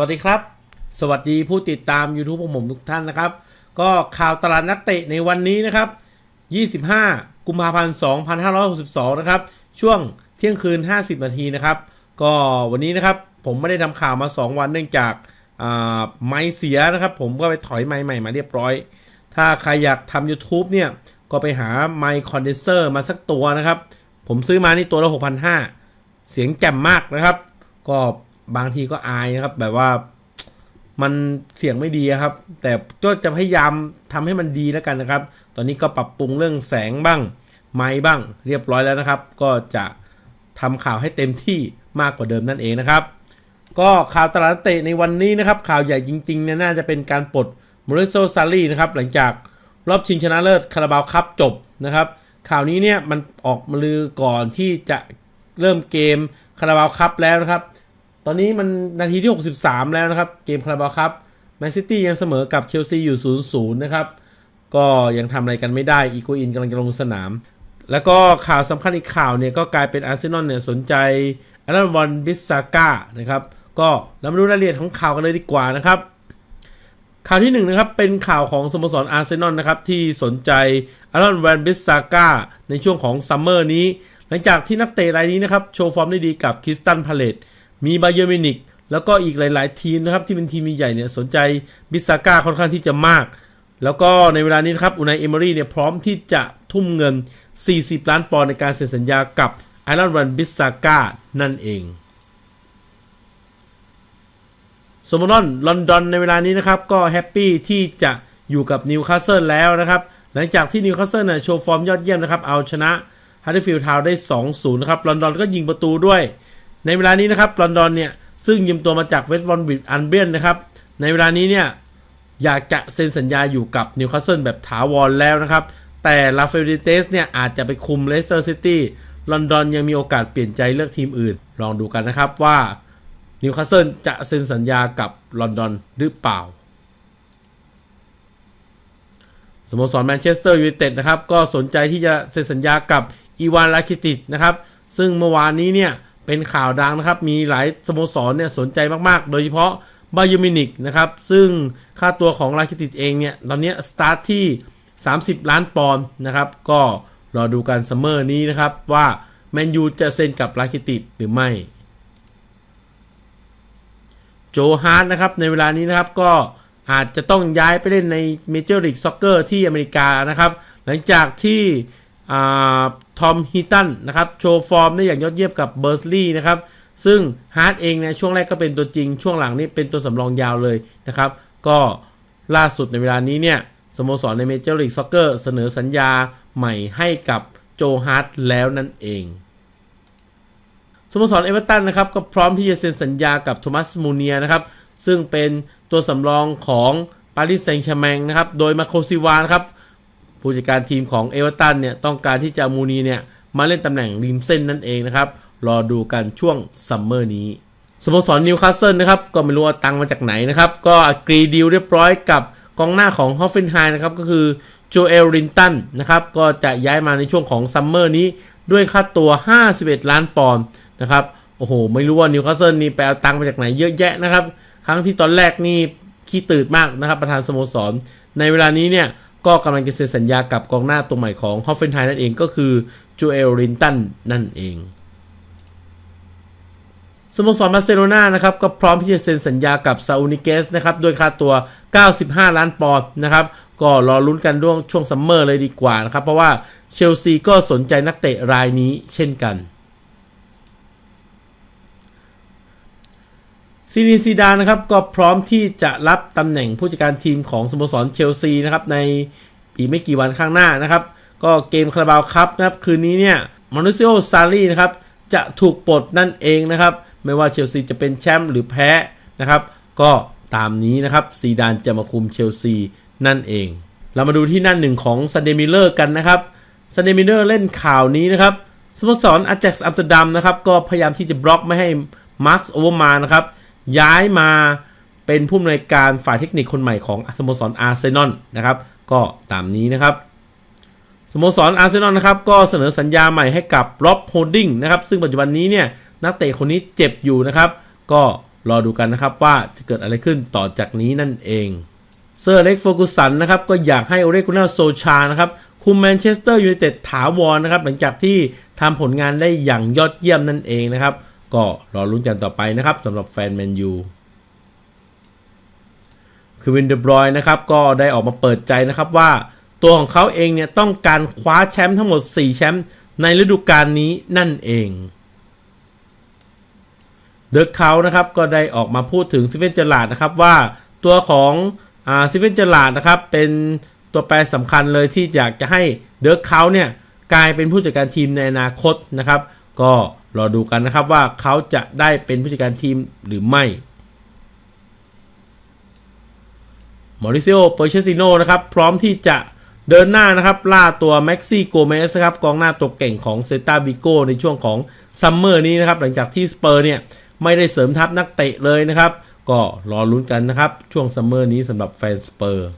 วัสดีครับ สวัสดีผู้ติดตาม YouTube ของผมทุกท่านนะครับ ก็ข่าวตลาดนักเตะในวันนี้นะครับ 25 กุมภาพันธ์ 2562 นะครับ ช่วงเที่ยงคืน 50 นาทีนะครับ ก็วันนี้นะครับ ผมไม่ได้ทำข่าวมา 2 วัน เนื่องจากไม้เสียนะครับ ผมก็ไปถอยไม้ใหม่มาเรียบร้อย ถ้าใครอยากทำ YouTube เนี่ยก็ไปหาไมค์คอนเดนเซอร์มาสักตัวนะครับ ผมซื้อมานี่ตัวละ 6,500 เสียงแจ่มมากนะครับ ก็บางทีก็อายนะครับแบบว่ามันเสียงไม่ดีครับ แต่ก็จะพยายามทำให้มันดีแล้วกันนะครับ ตอนนี้ก็ปรับปรุงเรื่องแสงบ้างไม้บ้างเรียบร้อยแล้วนะครับ ก็จะทำข่าวให้เต็มที่มากกว่าเดิมนั่นเองนะครับ ก็ข่าวตลาดเตะในวันนี้นะครับ ข่าวใหญ่จริงๆเนี่ยน่าจะเป็นการปลดมอริโซซารีนะครับหลังจากรอบชิงชนะเลิศคาราบาวคัพจบนะครับ ข่าวนี้เนี่ยมันออกมาลือก่อนที่จะเริ่มเกมคาราบาวคัพแล้วนะครับตอนนี้มันนาทีที่ 63 แล้วนะครับเกมคาราบาครับแมนซิตี้ยังเสมอกับเชลซีอยู่ 0-0 นะครับ ก็ยังทำอะไรกันไม่ได้อีโกอินกำลังจะลงสนาม แล้วก็ข่าวสำคัญอีกข่าวเนี่ยก็กลายเป็นอาร์เซนอลเนี่ยสนใจอลันวอนบิสซาก้านะครับ ก็เรามาดูรายละเอียดของข่าวกันเลยดีกว่านะครับ ข่าวที่1นนะครับเป็นข่าวของสโมสรอาร์เซนอลนะครับ ที่สนใจอารอนวอนบิสซาก้าในช่วงของซัมเมอร์นี้หลังจากที่นักเตะรายนี้นะครับโชว์ฟอร์มได้ดีกับคิสตันพาเลตมีไบเยอร์มินิกแล้วก็อีกหลาย ๆ ทีมนะครับ ที่เป็นทีมใหญ่เนี่ย สนใจบิสซาก้าค่อนข้างที่จะมาก แล้วก็ในเวลานี้นะครับอุนายเอมอรี่เนี่ย พร้อมที่จะทุ่มเงิน 40 ล้านปอนด์ในการเซ็นสัญญากับ ไอรอนวันบิสซาก้านั่นเอง สมอตอนลอนดอนในเวลานี้นะครับ ก็แฮปปี้ที่จะอยู่กับนิวคาสเซิลแล้วนะครับ หลังจากที่นิวคาสเซิลเนี่ยโชว์ฟอร์มยอดเยี่ยมนะครับเอาชนะฮาร์ดฟิลด์ทาวได้ 2-0 นะครับลอนดอนก็ยิงประตูด้วยในเวลานี้นะครับ ลอนดอน เนี่ย ซึ่งยืมตัวมาจากเวสต์บอลบิดอันเบียน นะครับ ในเวลานี้เนี่ย อยากจะเซ็นสัญญาอยู่กับนิวคาสเซิลแบบถาวรแล้วนะครับ แต่ลาเฟริเตสเนี่ย อาจจะไปคุมเลสเตอร์ซิตี้ ลอนดอนยังมีโอกาสเปลี่ยนใจเลือกทีมอื่น ลองดูกันนะครับว่า นิวคาสเซิลจะเซ็นสัญญากับลอนดอนหรือเปล่า สโมสรแมนเชสเตอร์ยูไนเต็ดนะครับ ก็สนใจที่จะเซ็นสัญญากับอีวาน ลาคิติชนะครับ ซึ่งเมื่อวานนี้เนี่ยเป็นข่าวดังนะครับ มีหลายสโมสรเนี่ยสนใจมาก ๆ โดยเฉพาะบายูมินิกนะครับ ซึ่งค่าตัวของราคิติเองเนี่ย ตอนนี้สตาร์ทที่ 30 ล้านปอนด์นะครับ ก็ รอดูการซัมเมอร์นี้นะครับว่าแมนยูจะเซ็นกับราคิติหรือไม่ โจฮาร์ดนะครับ ในเวลานี้นะครับก็อาจจะต้องย้ายไปเล่นในเมเจอร์ลีกซ็อกเกอร์ที่อเมริกานะครับ หลังจากที่ทอมฮิตันนะครับโชว์ฟอร์มได้อย่างยอดเยี่ยมกับเบอร์สลีย์นะครับ ซึ่งฮาร์ดเองนะช่วงแรกก็เป็นตัวจริงช่วงหลังนี่เป็นตัวสำรองยาวเลยนะครับ ก็ล่าสุดในเวลานี้เนี่ยสโมสรในเมเจอร์ลีกซ็อกเกอร์เสนอสัญญาใหม่ให้กับโจฮาร์ดแล้วนั่นเองสโมสรเอเวอเรตันนะครับ ก็พร้อมที่จะเซ็นสัญญากับโทมัสมูเนียนะครับซึ่งเป็นตัวสำรองของปารีสแซงต์แชร์แมงนะครับโดยมาโคซิวานครับผู้จัดการทีมของเอเวอรตันเนี่ยต้องการที่จะมูนีเนี่ย มาเล่นตำแหน่งริมเส้นนั่นเองนะครับ รอดูกันช่วงซัมเมอร์นี้ สโมสรนิวคาสเซิลนะครับก็ไม่รู้ว่าตังมาจากไหนนะครับ ก็กรีดีลเรียบร้อยกับกองหน้าของฮอฟเฟนไฮน์นะครับก็คือโจเอลรินตันนะครับก็จะย้ายมาในช่วงของซัมเมอร์นี้ด้วยค่าตัว 51 ล้านปอนด์นะครับโอ้โหไม่รู้ว่านิวคาสเซิลนี่ไปเอาตังมาจากไหนเยอะแยะนะครับครั้งที่ตอนแรกนี่ขี้ตืดมากนะครับ ประธานสโมสรในเวลานี้เนี่ยก็กำลังจะเซ็นสัญญากับกองหน้าตัวใหม่ของฮอฟเฟนไทน์นั่นเองก็คือจูเอลรินตันนั่นเองสโมสรบาร์เซโลนานะครับก็พร้อมที่จะเซ็นสัญญากับซาอุนิเกสนะครับโดยค่าตัว 95 ล้านปอนด์นะครับก็รอลุ้นกันร่วงช่วงซัมเมอร์เลยดีกว่านะครับ เพราะว่าเชลซีก็สนใจนักเตะรายนี้เช่นกันซีนีนซีดานนะครับก็พร้อมที่จะรับตำแหน่งผู้จัดการทีมของสโมสรเชลซีนะครับในอีกไม่กี่วันข้างหน้านะครับ ก็เกมคาราบาวครับนะครับ คืนนี้เนี่ยมานุซิโอซารีนะครับจะถูกปลด นั่นเองนะครับไม่ว่าเชลซีจะเป็นแชมป์หรือแพ้นะครับก็ตามนี้นะครับซีดาน จะมาคุมเชลซี นั่นเอง เรามาดูที่นั่นหนึ่งของซันเดมิเลอร์กันนะครับซันเดมิเลอร์เล่นข่าวนี้นะครับสโมสรอาแจ็กซ์อัมสเตอร์ดัมนะครับก็พยายามที่จะบล็อกไม่ให้มาร์คโอเวอร์มานะครับย้ายมาเป็นผู้อำนวยการฝ่ายเทคนิคคนใหม่ของสโมสรอาร์เซนอลนะครับก็ตามนี้นะครับสโมสรอาร์เซนอลนะครับก็เสนอสัญญาใหม่ให้กับล็อบโฮดดิ้งนะครับซึ่งปัจจุบันนี้เนี่ยนักเตะคนนี้เจ็บอยู่นะครับ ก็รอดูกันนะครับว่าจะเกิดอะไรขึ้นต่อจากนี้นั่นเองเซอร์เล็กโฟกุสันนะครับก็อยากให้โอเรกุน่าโซชานะครับ คุมแมนเชสเตอร์ยูไนเต็ดถาวรนะครับหลังจากที่ทำผลงานได้อย่างยอดเยี่ยมนั่นเองนะครับก็รอรุ้นกันต่อไปนะครับสำหรับแฟนแมนยูคือวินเดบรอยนะครับก็ได้ออกมาเปิดใจนะครับว่าตัวของเขาเองเนี่ยต้องการคว้าแชมป์ทั้งหมด 4 แชมป์ในฤดูกาลนี้นั่นเอง เดอะเขานะครับก็ได้ออกมาพูดถึงซิเวนเจลาดนะครับว่าตัวของซิเวนเจลาดนะครับเป็นตัวแปรสำคัญเลยที่อยากจะให้เดอะเขาเนี่ยกลายเป็นผู้จัดการทีมในอนาคตนะครับ ก็รอดูกันนะครับว่าเขาจะได้เป็นผู้จัดการทีมหรือไม่ มอริเซโอ เปอร์เชซิโนนะครับ พร้อมที่จะเดินหน้านะครับ ล่าตัวแม็กซี่โกเมสครับกองหน้าตัวเก่งของเซตาบิโกในช่วงของซัมเมอร์นี้นะครับ หลังจากที่สเปอร์เนี่ย ไม่ได้เสริมทัพนักเตะเลยนะครับ ก็รอลุ้นกันนะครับ ช่วงซัมเมอร์นี้สำหรับแฟนสเปอร์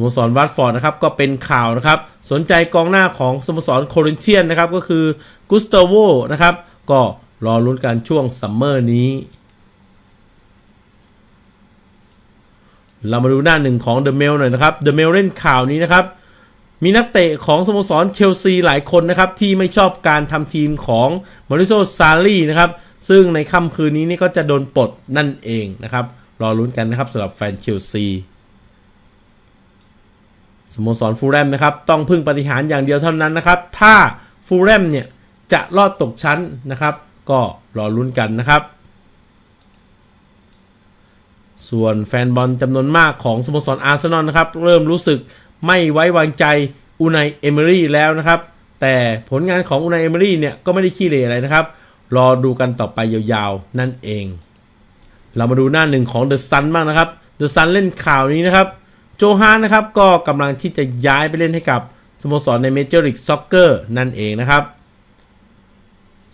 โมสรวัตฟอร์ดนะครับก็เป็นข่าวนะครับ สนใจกองหน้าของสโมสรโครินเทียนนะครับ ก็คือกุสตาโวนะครับก็รอลุ้นการช่วงซัมเมอร์นี้ เรามาดูหน้าหนึ่งของเดอะเมลหน่อยนะครับเดอะเมลเล่นข่าวนี้นะครับ มีนักเตะของสโมสรเชลซีหลายคนนะครับ ที่ไม่ชอบการทำทีมของมาริโซซารีนะครับ ซึ่งในค่ำคืนนี้นี่ก็จะโดนปลดนั่นเองนะครับรอลุ้นกันนะครับสำหรับแฟนเชลซีสโมสรฟูแลมนะครับต้องพึ่งปฏิหารอย่างเดียวเท่านั้นนะครับถ้าฟูแลมเนี่ยจะรอดตกชั้นนะครับ ก็รอลุ้นกันนะครับ ส่วนแฟนบอลจำนวนมากของสโมสรอาร์เซนอลนะครับเริ่มรู้สึกไม่ไว้วางใจอูายเอเมรี่แล้วนะครับแต่ผลงานของอูายเอเมรี่เนี่ยก็ไม่ได้ขี้เหร่อะไรนะครับรอดูกันต่อไปยาวๆนั่นเอง เรามาดูหน้าหนึ่งของเดอะซันบ้างนะครับเดอะซันเล่นข่าวนี้นะครับโจฮานนะครับก็กำลังที่จะย้ายไปเล่นให้กับสโมสรในเมเจอร์ลีกซ็อกเกอร์นั่นเองนะครับ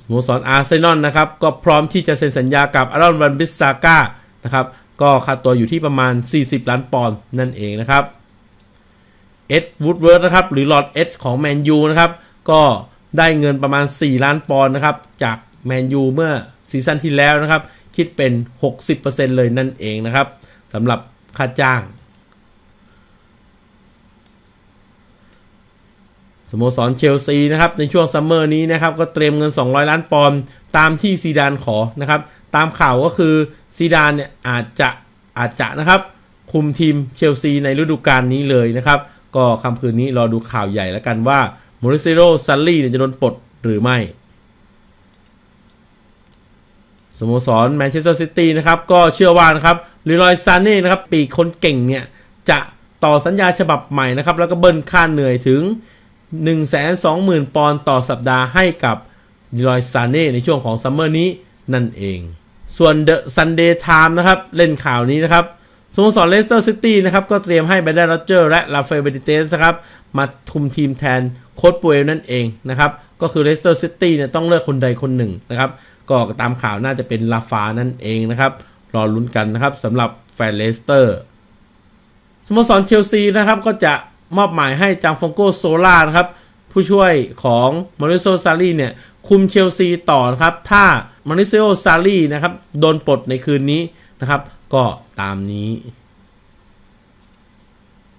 สโมสรอาร์เซนอลนะครับก็พร้อมที่จะเซ็นสัญญากับอารอนวันบิสซาก้านะครับก็ค่าตัวอยู่ที่ประมาณ 40 ล้านปอนด์นั่นเองนะครับ เอ็ดวูดเวิร์ดนะครับหรือหลอดเอ็ดของแมนยูนะครับ ก็ได้เงินประมาณ 4 ล้านปอนด์นะครับจากแมนยูเมื่อซีซั่นที่แล้วนะครับ คิดเป็น 60%เลยนั่นเองนะครับสำหรับค่าจ้างโมสรเชลซีนะครับในช่วงซัมเมอร์นี้นะครับก็เตรียมเงิน 200 ล้านปอนด์ตามที่ซีดานขอนะครับ ตามข่าวก็คือซีดานเนี่ยอาจจะอาจจะนะครับคุมทีมเชลซีในฤดูกาลนี้เลยนะครับ ก็คำคืนนี้รอดูข่าวใหญ่แล้วกันว่าโมริเซโรซัลลี่จะโดนปลดหรือไม่สโมสรแมนเชสเตอร์ซิตี้นะครับก็เชื่อว่านะครับลิลอยซานเน่นะครับปีกคนเก่งเนี่ย จะต่อสัญญาฉบับใหม่นะครับแล้วก็เบิ้ลค่าเหนื่อยถึง120,000 ปอนด์ต่อสัปดาห์ให้กับดีลอยซาเน่ในช่วงของซัมเมอร์นี้นั่นเอง ส่วนเดอะซันเดย์ไทม์นะครับ เล่นข่าวนี้นะครับสโมสรเลสเตอร์ซิตี้นะครับ ก็เตรียมให้ไบเดาลรเจอร์และลาเฟเบติเตสนะครับ มาทุมทีมแทนโค้ชปูเอลนั่นเองนะครับ ก็คือเลสเตอร์ซิตี้เนี่ยต้องเลือกคนใดคนหนึ่งนะครับ ก็ตามข่าวน่าจะเป็นลาฟานั่นเองนะครับ รอลุ้นกันนะครับสำหรับแฟนเลสเตอร์สโมสรเชลซีนะครับก็จะมอบหมายให้จางฟงโกโซลานะครับ ผู้ช่วยของมาริโซซารีเนี่ย คุมเชลซีต่อนะครับ ถ้ามาริโซซารีนะครับ โดนปลดในคืนนี้นะครับ ก็ตามนี้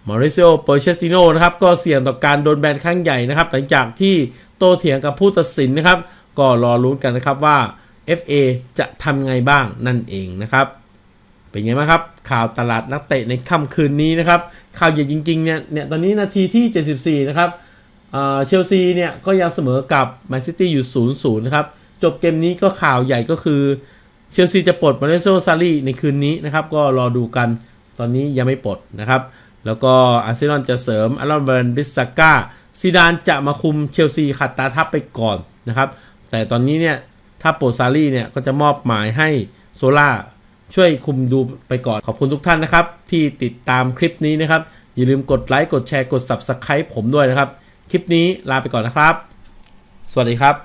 มาริโซเปอร์เชสติโนนะครับก็เสี่ยงต่อการโดนแบนครั้งใหญ่นะครับ หลังจากที่โตเถียงกับผู้ตัดสินนะครับ ก็รอลุ้นกันนะครับว่า FA จะทำไงบ้างนั่นเองนะครับเป็นไงบ้างครับข่าวตลาดนักเตะในค่ำคืนนี้นะครับข่าวใหญ่จริงๆเนี่ยเนี่ย ตอนนี้นาทีที่ 74 นะครับเชลซีเนี่ยก็ยังเสมอกับแมนซิตี้อยู่ 0-0 นะครับ จบเกมนี้ก็ข่าวใหญ่ก็คือ เชลซีจะปลดมาเลโซซารีในคืนนี้นะครับ ก็รอดูกันตอนนี้ยังไม่ปลดนะครับ แล้วก็อาร์เซนอลจะเสริมอารอนเบรนบิสซาก้าซีดานจะมาคุมเชลซีขัดตาทับไปก่อนนะครับแต่ตอนนี้เนี่ยถ้าปลดซารีเนี่ยก็จะมอบหมายให้โซล่าช่วยคุมดูไปก่อนขอบคุณทุกท่านนะครับ ที่ติดตามคลิปนี้นะครับ อย่าลืมกดไลค์กดแชร์กด Subscribe ผมด้วยนะครับ คลิปนี้ลาไปก่อนนะครับ สวัสดีครับ